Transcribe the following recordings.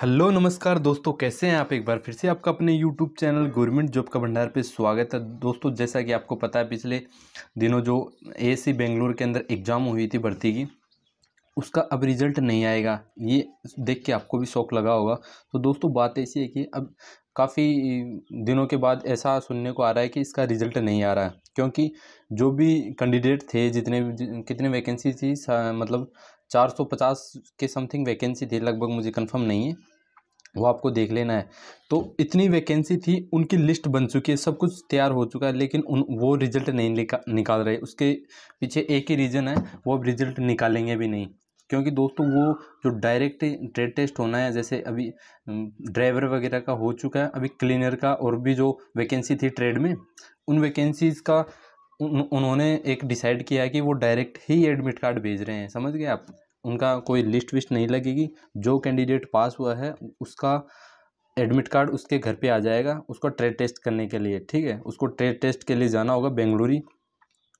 hello नमस्कार दोस्तों कैसे हैं आप एक बार फिर से आपका अपने यूट्यूब चैनल गवर्नमेंट जॉब का भंडार पे स्वागत है दोस्तों जैसा कि आपको पता है पिछले दिनों जो ए सी बेंगलोर के अंदर एग्ज़ाम हुई थी भर्ती की उसका अब रिजल्ट नहीं आएगा ये देख के आपको भी शौक लगा होगा तो दोस्तों बात ऐसी है कि अब काफ़ी दिनों के बाद ऐसा सुनने को आ रहा है कि इसका रिज़ल्ट नहीं आ रहा है क्योंकि जो भी कैंडिडेट थे जितने कितने वैकेंसी थी मतलब 450 के समथिंग वैकेंसी थी लगभग मुझे कंफर्म नहीं है वो आपको देख लेना है तो इतनी वैकेंसी थी उनकी लिस्ट बन चुकी है सब कुछ तैयार हो चुका है लेकिन उन वो रिज़ल्ट नहीं निका, निकाल रहे उसके पीछे एक ही रीज़न है वो रिज़ल्ट निकालेंगे भी नहीं क्योंकि दोस्तों वो जो डायरेक्ट ट्रेड टेस्ट होना है जैसे अभी ड्राइवर वगैरह का हो चुका है अभी क्लीनर का और भी जो वैकेंसी थी ट्रेड में उन वैकेंसीज़ का उन, उन्होंने एक डिसाइड किया है कि वो डायरेक्ट ही एडमिट कार्ड भेज रहे हैं समझ गए आप उनका कोई लिस्ट विस्ट नहीं लगेगी जो कैंडिडेट पास हुआ है उसका एडमिट कार्ड उसके घर पे आ जाएगा उसको ट्रेड टेस्ट करने के लिए ठीक है उसको ट्रेड टेस्ट के लिए जाना होगा बेंगलुरु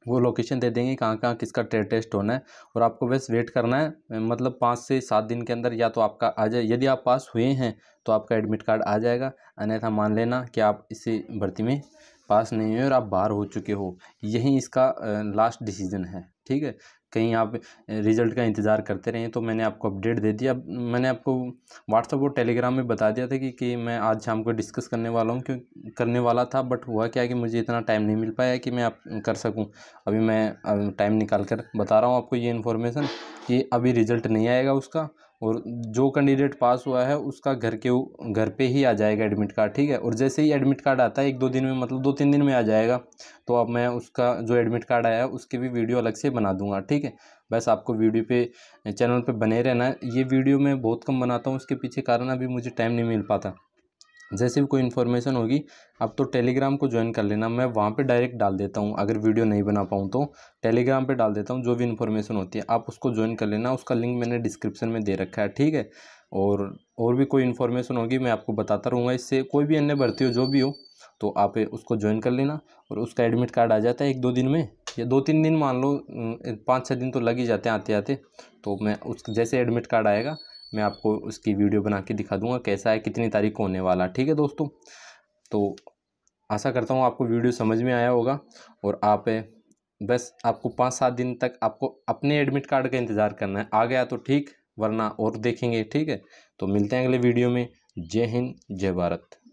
वो लोकेशन दे देंगे कहाँ कहाँ किसका ट्रेड टेस्ट होना है और आपको बस वेट करना है मतलब पाँच से सात दिन के अंदर या तो आपका आ जाए यदि आप पास हुए हैं तो आपका एडमिट कार्ड आ जाएगा अन्यथा मान लेना कि आप इसी भर्ती में पास नहीं हुए और आप बाहर हो चुके हो यही इसका लास्ट डिसीजन है ठीक है कहीं आप रिज़ल्ट का इंतज़ार करते रहें तो मैंने आपको अपडेट दे दिया मैंने आपको व्हाट्सअप और टेलीग्राम में बता दिया था कि, कि मैं आज शाम को डिस्कस करने वाला हूँ क्यों करने वाला था बट हुआ क्या कि मुझे इतना टाइम नहीं मिल पाया कि मैं आप कर सकूँ अभी मैं टाइम निकाल कर बता रहा हूँ आपको ये इन्फॉर्मेशन कि अभी रिज़ल्ट नहीं आएगा उसका और जो कैंडिडेट पास हुआ है उसका घर के घर पे ही आ जाएगा एडमिट कार्ड ठीक है और जैसे ही एडमिट कार्ड आता है एक दो दिन में मतलब दो तीन दिन में आ जाएगा तो अब मैं उसका जो एडमिट कार्ड आया है उसकी भी वीडियो अलग से बना दूंगा ठीक है बस आपको वीडियो पे चैनल पे बने रहना ये वीडियो मैं बहुत कम बनाता हूँ उसके पीछे कारण अभी मुझे टाइम नहीं मिल पाता जैसे भी कोई इन्फॉर्मेशन होगी आप तो टेलीग्राम को ज्वाइन कर लेना मैं वहाँ पे डायरेक्ट डाल देता हूँ अगर वीडियो नहीं बना पाऊँ तो टेलीग्राम पे डाल देता हूँ जो भी इन्फॉर्मेशन होती है आप उसको ज्वाइन कर लेना उसका लिंक मैंने डिस्क्रिप्शन में दे रखा है ठीक है और और भी कोई इन्फॉर्मेशन होगी मैं आपको बताता रहूँगा इससे कोई भी अन्य भर्ती हो जो भी हो तो आप उसको ज्वाइन कर लेना और उसका एडमिट कार्ड आ जाता है एक दो दिन में या दो तीन दिन मान लो पाँच छः दिन तो लग ही जाते हैं आते आते तो मैं उस जैसे एडमिट कार्ड आएगा मैं आपको उसकी वीडियो बना के दिखा दूँगा कैसा है कितनी तारीख को होने वाला ठीक है दोस्तों तो आशा करता हूँ आपको वीडियो समझ में आया होगा और आप बस आपको पाँच सात दिन तक आपको अपने एडमिट कार्ड का इंतज़ार करना है आ गया तो ठीक वरना और देखेंगे ठीक है तो मिलते हैं अगले वीडियो में जय हिंद जय भारत